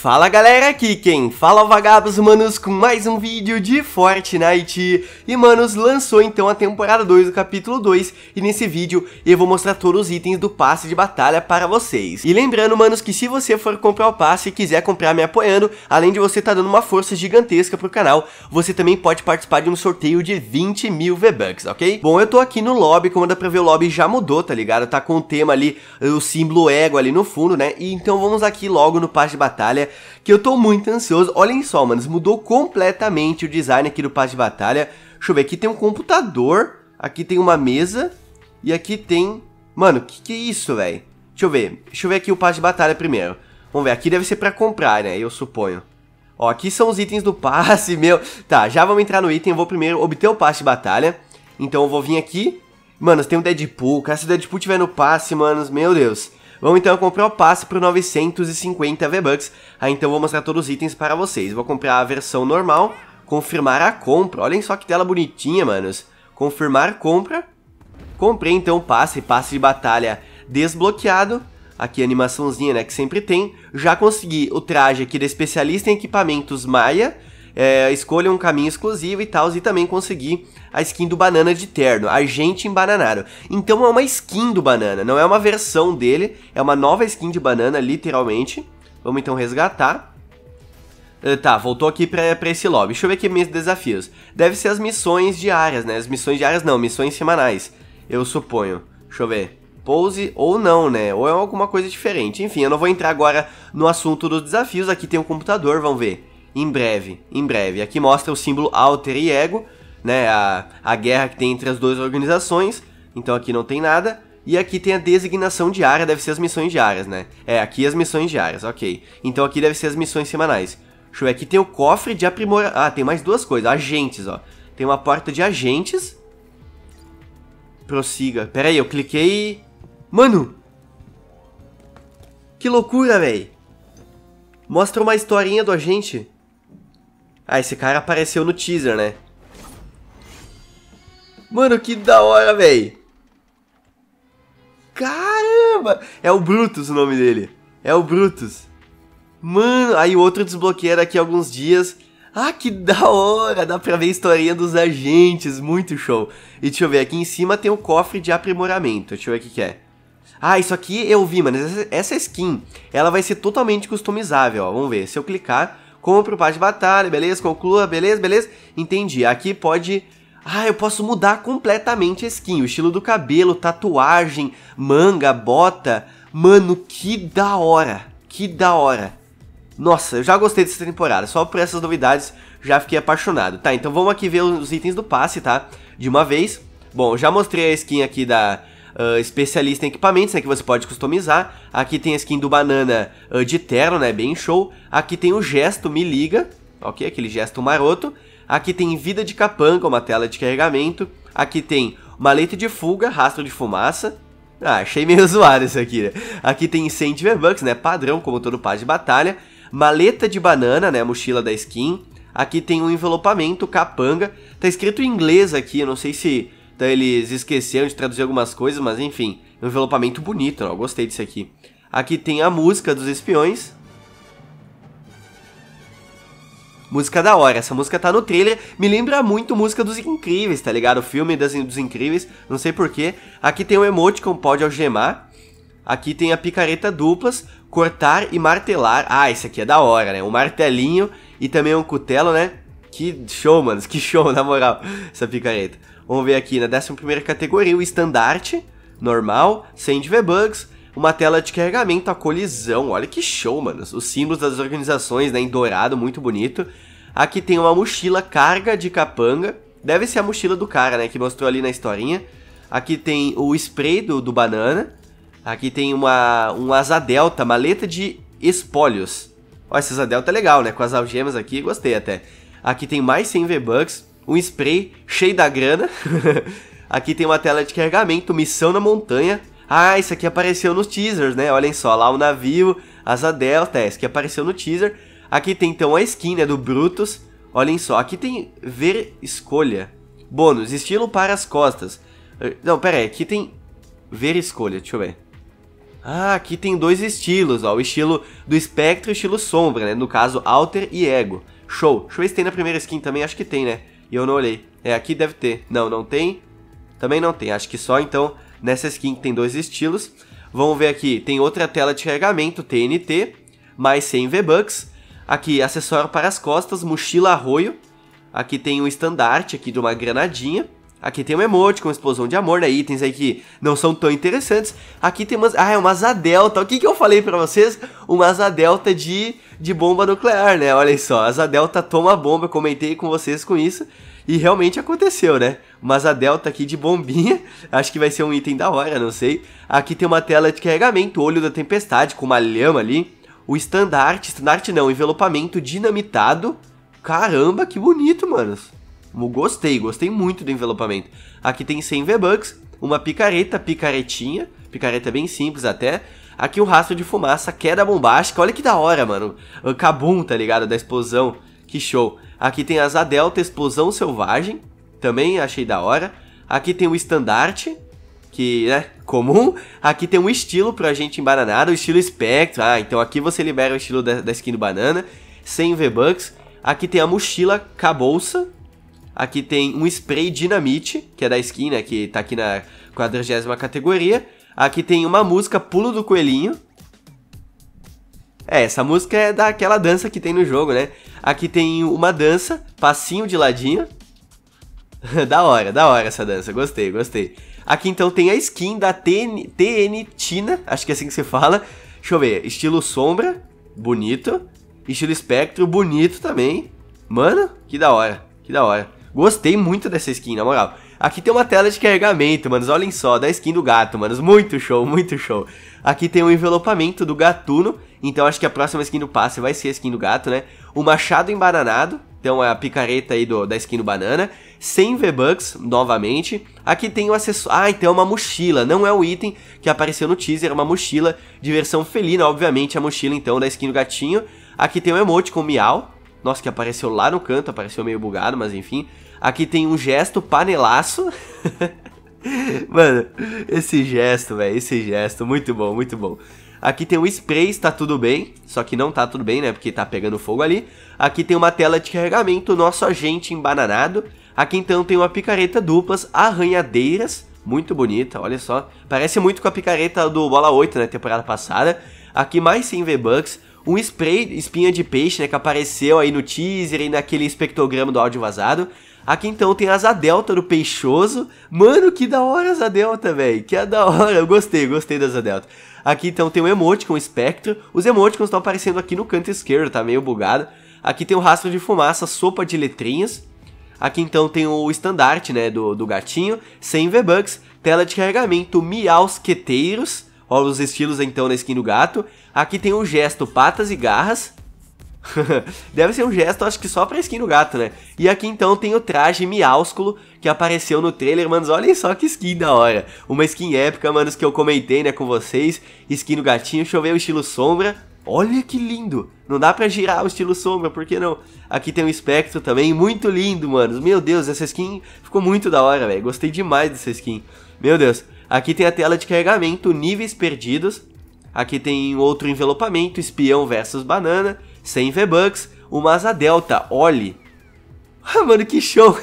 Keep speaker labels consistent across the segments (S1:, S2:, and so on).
S1: Fala galera, aqui quem fala é vagabos manos com mais um vídeo de Fortnite E manos, lançou então a temporada 2 do capítulo 2 E nesse vídeo eu vou mostrar todos os itens do passe de batalha para vocês E lembrando manos que se você for comprar o passe e quiser comprar me apoiando Além de você estar tá dando uma força gigantesca pro canal Você também pode participar de um sorteio de 20 mil V-Bucks, ok? Bom, eu tô aqui no lobby, como dá pra ver o lobby já mudou, tá ligado? Tá com o tema ali, o símbolo ego ali no fundo, né? E então vamos aqui logo no passe de batalha que eu tô muito ansioso. Olhem só, mano, mudou completamente o design aqui do passe de batalha. Deixa eu ver, aqui tem um computador, aqui tem uma mesa e aqui tem... Mano, que que é isso, velho? Deixa eu ver, deixa eu ver aqui o passe de batalha primeiro. Vamos ver, aqui deve ser pra comprar, né, eu suponho. Ó, aqui são os itens do passe, meu... Tá, já vamos entrar no item, eu vou primeiro obter o passe de batalha. Então eu vou vir aqui... Mano, tem um Deadpool, cara, se o Deadpool tiver no passe, mano. meu Deus... Vamos então comprar o passe por 950 V-Bucks. Aí então vou mostrar todos os itens para vocês. Vou comprar a versão normal, confirmar a compra. Olhem só que tela bonitinha, manos. Confirmar compra. Comprei então o passe, passe de batalha desbloqueado. Aqui a animaçãozinha, né, que sempre tem. Já consegui o traje aqui da especialista em equipamentos Maia é, escolha um caminho exclusivo e tal, e também conseguir a skin do Banana de Terno, Agente Embananado. Então é uma skin do Banana, não é uma versão dele, é uma nova skin de Banana, literalmente. Vamos então resgatar. Ah, tá, voltou aqui pra, pra esse lobby. Deixa eu ver aqui meus desafios. Deve ser as missões diárias, né? As missões diárias não, missões semanais, eu suponho. Deixa eu ver. Pose ou não, né? Ou é alguma coisa diferente. Enfim, eu não vou entrar agora no assunto dos desafios. Aqui tem um computador, vamos ver. Em breve, em breve. Aqui mostra o símbolo alter e ego, né? A, a guerra que tem entre as duas organizações. Então aqui não tem nada. E aqui tem a designação diária, deve ser as missões diárias, né? É, aqui as missões diárias, ok. Então aqui deve ser as missões semanais. Deixa eu ver, aqui tem o cofre de aprimoramento. Ah, tem mais duas coisas, agentes, ó. Tem uma porta de agentes. Prossiga. Pera aí, eu cliquei... Mano! Que loucura, véi! Mostra uma historinha do agente. Ah, esse cara apareceu no teaser, né? Mano, que da hora, véi. Caramba! É o Brutus o nome dele. É o Brutus. Mano, aí o outro desbloqueia daqui a alguns dias. Ah, que da hora! Dá pra ver a historinha dos agentes, muito show. E deixa eu ver, aqui em cima tem o um cofre de aprimoramento. Deixa eu ver o que, é. Ah, isso aqui eu vi, mano. Essa, essa skin, ela vai ser totalmente customizável, ó. Vamos ver, se eu clicar, compro o passe de batalha, beleza? Conclua, beleza, beleza? Entendi. Aqui pode. Ah, eu posso mudar completamente a skin, o estilo do cabelo, tatuagem, manga, bota. Mano, que da hora! Que da hora! Nossa, eu já gostei dessa temporada, só por essas novidades já fiquei apaixonado. Tá, então vamos aqui ver os itens do passe, tá? De uma vez. Bom, já mostrei a skin aqui da uh, especialista em equipamentos, né, que você pode customizar. Aqui tem a skin do Banana uh, de terno, né, bem show. Aqui tem o gesto Me Liga, ok, aquele gesto maroto. Aqui tem vida de capanga, é uma tela de carregamento. Aqui tem maleta de fuga, rastro de fumaça. Ah, achei meio zoado isso aqui, né? Aqui tem 100 Verbucks, né? Padrão, como todo passe de batalha. Maleta de banana, né? Mochila da skin. Aqui tem um envelopamento, capanga. Tá escrito em inglês aqui, eu não sei se então eles esqueceram de traduzir algumas coisas, mas enfim, é um envelopamento bonito, não? gostei disso aqui. Aqui tem a música dos espiões. Música da hora, essa música tá no trailer, me lembra muito música dos Incríveis, tá ligado? O filme das, dos Incríveis, não sei porquê. Aqui tem o um emoticon, pode algemar. Aqui tem a picareta duplas, cortar e martelar. Ah, esse aqui é da hora, né? Um martelinho e também um cutelo, né? Que show, mano, que show, na moral, essa picareta. Vamos ver aqui, na 11 categoria, o estandarte, normal, sem v bugs uma tela de carregamento a colisão, olha que show, mano. Os símbolos das organizações, né, em dourado, muito bonito. Aqui tem uma mochila carga de capanga, deve ser a mochila do cara, né, que mostrou ali na historinha. Aqui tem o spray do, do banana, aqui tem uma, um asa delta, maleta de espólios. Olha esse asa delta é legal, né, com as algemas aqui, gostei até. Aqui tem mais 100 V-Bucks, um spray cheio da grana. aqui tem uma tela de carregamento, missão na montanha. Ah, isso aqui apareceu nos teasers, né? Olhem só, lá o navio, asa delta, tá, é, isso aqui apareceu no teaser. Aqui tem então a skin, né, do Brutus. Olhem só, aqui tem ver escolha. Bônus, estilo para as costas. Er, não, pera aí, aqui tem ver escolha, deixa eu ver. Ah, aqui tem dois estilos, ó, o estilo do espectro e o estilo sombra, né, no caso Alter e Ego. Show, deixa eu ver se tem na primeira skin também, acho que tem, né. E eu não olhei. É, aqui deve ter. Não, não tem. Também não tem. Acho que só então nessa skin que tem dois estilos. Vamos ver aqui. Tem outra tela de carregamento, TNT, mais 100 V-Bucks. Aqui, acessório para as costas, mochila arroio. Aqui tem um estandarte aqui de uma granadinha. Aqui tem um emote com explosão de amor, né? Itens aí que não são tão interessantes. Aqui tem umas... Ah, é uma asa delta. O que, que eu falei pra vocês? Uma asa delta de, de bomba nuclear, né? Olha só, asa delta toma bomba. Eu comentei com vocês com isso. E realmente aconteceu, né? Uma asa delta aqui de bombinha. Acho que vai ser um item da hora, não sei. Aqui tem uma tela de carregamento, olho da tempestade com uma lhama ali. O estandarte, estandarte não, envelopamento dinamitado. Caramba, que bonito, manos. Gostei, gostei muito do envelopamento. Aqui tem 100 V-Bucks, uma picareta, picaretinha, picareta bem simples até. Aqui um rastro de fumaça, queda bombástica, olha que da hora, mano. O ah, Kabum, tá ligado? Da explosão, que show. Aqui tem a delta, explosão selvagem, também achei da hora. Aqui tem o estandarte, que é né, comum. Aqui tem um estilo pra gente embananada, o estilo espectro. Ah, então aqui você libera o estilo da, da skin do banana, 100 V-Bucks. Aqui tem a mochila cabolça, Aqui tem um spray dinamite, que é da skin, né? Que tá aqui na 40 categoria. Aqui tem uma música Pulo do Coelhinho. É, essa música é daquela dança que tem no jogo, né? Aqui tem uma dança, passinho de ladinho. da hora, da hora essa dança, gostei, gostei. Aqui então tem a skin da TN, TN Tina, acho que é assim que se fala. Deixa eu ver, estilo sombra, bonito. Estilo espectro, bonito também. Mano, que da hora, que da hora. Gostei muito dessa skin, na moral. Aqui tem uma tela de carregamento, manos. Olhem só, da skin do gato, manos. Muito show, muito show. Aqui tem o um envelopamento do gatuno. Então acho que a próxima skin do passe vai ser a skin do gato, né? O machado embananado. Então é a picareta aí do, da skin do banana. sem V-Bucks, novamente. Aqui tem o acessório... Ah, então é uma mochila. Não é o item que apareceu no teaser. É uma mochila de versão felina, obviamente. A mochila, então, da skin do gatinho. Aqui tem o um emote com miau. Nossa, que apareceu lá no canto, apareceu meio bugado, mas enfim. Aqui tem um gesto panelaço. Mano, esse gesto, velho, esse gesto, muito bom, muito bom. Aqui tem um spray, está tudo bem, só que não tá tudo bem, né, porque tá pegando fogo ali. Aqui tem uma tela de carregamento, nosso agente embananado. Aqui então tem uma picareta duplas, arranhadeiras, muito bonita, olha só. Parece muito com a picareta do Bola 8, né, temporada passada. Aqui mais 100 V-Bucks, um spray espinha de peixe, né, que apareceu aí no teaser e naquele espectrograma do áudio vazado. Aqui então tem asa delta do peixoso. Mano, que da hora asa delta, velho. Que é da hora. Eu gostei, gostei da asa delta. Aqui então tem um um espectro. Os emoticons estão aparecendo aqui no canto esquerdo, tá meio bugado. Aqui tem o um rastro de fumaça, sopa de letrinhas. Aqui então tem o estandarte, né, do, do gatinho. sem V-Bucks, tela de carregamento, miaus queteiros Olha os estilos então na skin do gato. Aqui tem o gesto patas e garras. Deve ser um gesto, acho que só pra skin do gato, né? E aqui então tem o traje miásculo que apareceu no trailer, manos. Olhem só que skin da hora. Uma skin épica, manos, que eu comentei, né, com vocês. Skin do gatinho, deixa eu ver o estilo sombra. Olha que lindo! Não dá pra girar o estilo sombra, por que não? Aqui tem um espectro também, muito lindo, manos. Meu Deus, essa skin ficou muito da hora, velho. Gostei demais dessa skin. Meu Deus. Aqui tem a tela de carregamento, níveis perdidos. Aqui tem outro envelopamento, espião versus banana, 100 V-Bucks, uma asa delta, olhe. Ah, mano, que show!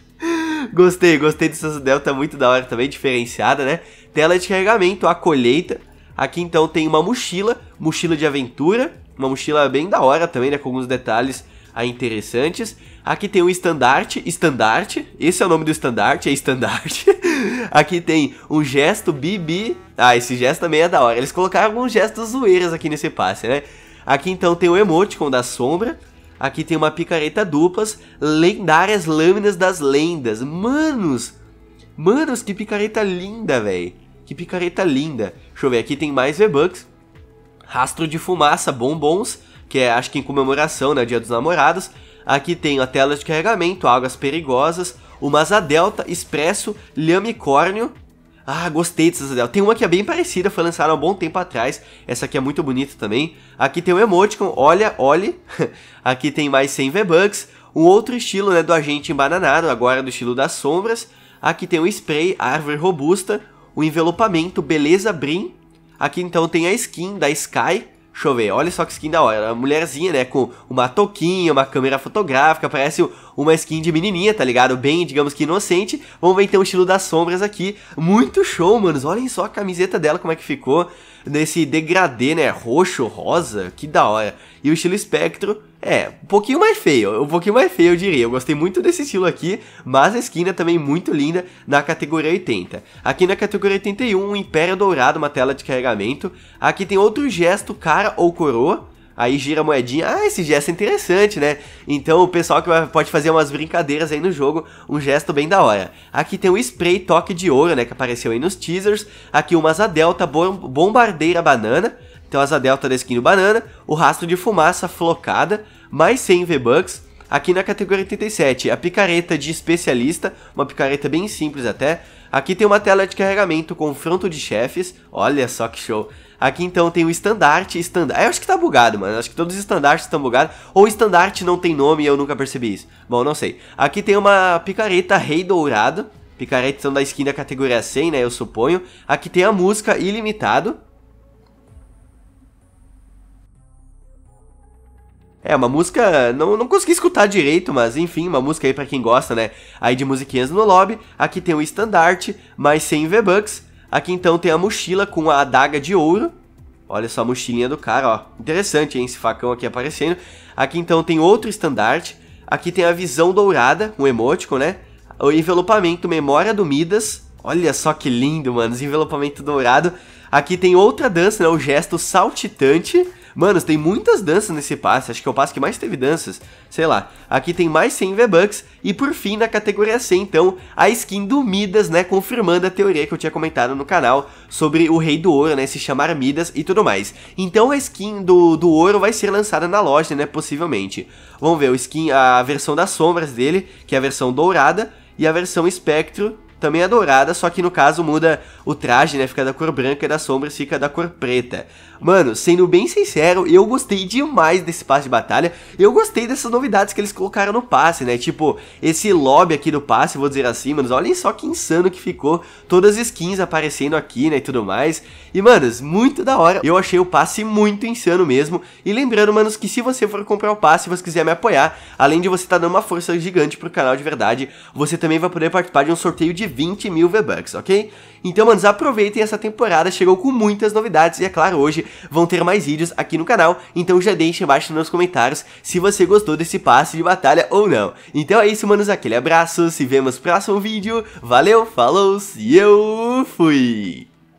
S1: gostei, gostei dessa asa delta, muito da hora também, diferenciada, né? Tela de carregamento, a colheita. Aqui então tem uma mochila, mochila de aventura, uma mochila bem da hora também, né? Com alguns detalhes aí interessantes. Aqui tem um estandarte, estandarte, esse é o nome do estandarte, é estandarte. aqui tem um gesto bibi, ah, esse gesto também é da hora. Eles colocaram alguns gestos zoeiras aqui nesse passe, né? Aqui então tem o emoticon da sombra, aqui tem uma picareta duplas, lendárias lâminas das lendas. Manos, manos, que picareta linda, velho. Que picareta linda. Deixa eu ver, aqui tem mais V-Bucks. Rastro de fumaça, bombons, que é acho que em comemoração, né, Dia dos Namorados Aqui tenho a tela de carregamento, águas perigosas, uma asa delta, expresso, lhamicórnio. Ah, gostei dessa asa Tem uma que é bem parecida, foi lançada há um bom tempo atrás. Essa aqui é muito bonita também. Aqui tem o um emoticon, olha, olhe. aqui tem mais 100 V-Bucks. Um outro estilo né, do agente embananado, agora do estilo das sombras. Aqui tem o spray, árvore robusta, o envelopamento, beleza, brim. Aqui então tem a skin da Sky, Deixa eu ver, olha só que skin da hora. Uma mulherzinha, né? Com uma touquinha, uma câmera fotográfica, parece uma skin de menininha, tá ligado? Bem, digamos que inocente. Vamos ver então o estilo das sombras aqui. Muito show, manos. Olhem só a camiseta dela, como é que ficou. Nesse degradê, né? Roxo, rosa. Que da hora. E o estilo espectro é, um pouquinho mais feio, um pouquinho mais feio eu diria. Eu gostei muito desse estilo aqui, mas a esquina também muito linda na categoria 80. Aqui na categoria 81, um Império Dourado, uma tela de carregamento. Aqui tem outro gesto, cara ou coroa. Aí gira a moedinha. Ah, esse gesto é interessante, né? Então o pessoal que pode fazer umas brincadeiras aí no jogo, um gesto bem da hora. Aqui tem o spray toque de ouro, né? Que apareceu aí nos teasers. Aqui o Masa Delta, bombardeira banana então asa delta da skin do Banana, o rastro de fumaça flocada, mais 100 V-Bucks, aqui na categoria 87, a picareta de especialista, uma picareta bem simples até, aqui tem uma tela de carregamento, confronto de chefes, olha só que show, aqui então tem o estandarte, estandarte, eu acho que tá bugado mano, acho que todos os estandartes estão bugados, ou estandarte não tem nome eu nunca percebi isso, bom não sei, aqui tem uma picareta rei dourado, picareta então da skin da categoria 100 né, eu suponho, aqui tem a música ilimitado, É, uma música, não, não consegui escutar direito, mas enfim, uma música aí para quem gosta, né? Aí de musiquinhas no lobby, aqui tem o estandarte, mas sem V-Bucks. Aqui então tem a mochila com a adaga de ouro. Olha só a mochilinha do cara, ó. Interessante, hein, esse facão aqui aparecendo. Aqui então tem outro estandarte. Aqui tem a visão dourada, um emoticon, né? O envelopamento, memória do Midas. Olha só que lindo, mano, envelopamento dourado. Aqui tem outra dança, né, o gesto saltitante. Manos, tem muitas danças nesse passe, acho que é o passe que mais teve danças, sei lá. Aqui tem mais 100 V-Bucks e por fim na categoria C, então, a skin do Midas, né, confirmando a teoria que eu tinha comentado no canal sobre o Rei do Ouro, né, se chamar Midas e tudo mais. Então a skin do, do Ouro vai ser lançada na loja, né, possivelmente. Vamos ver, o skin, a versão das sombras dele, que é a versão dourada, e a versão espectro, também é dourada, só que no caso muda o traje, né? Fica da cor branca e das sombras fica da cor preta. Mano, sendo bem sincero, eu gostei demais desse passe de batalha. Eu gostei dessas novidades que eles colocaram no passe, né? Tipo, esse lobby aqui do passe, vou dizer assim, mano, olhem só que insano que ficou. Todas as skins aparecendo aqui, né? E tudo mais. E, manos, muito da hora. Eu achei o passe muito insano mesmo. E lembrando, manos, que se você for comprar o passe e você quiser me apoiar, além de você estar tá dando uma força gigante pro canal de verdade, você também vai poder participar de um sorteio de 20 mil V-Bucks, ok? Então, manos, aproveitem essa temporada, chegou com muitas novidades e, é claro, hoje vão ter mais vídeos aqui no canal, então já deixem abaixo nos comentários se você gostou desse passe de batalha ou não. Então é isso, manos, aquele abraço, se vemos no próximo vídeo, valeu, falou e eu fui!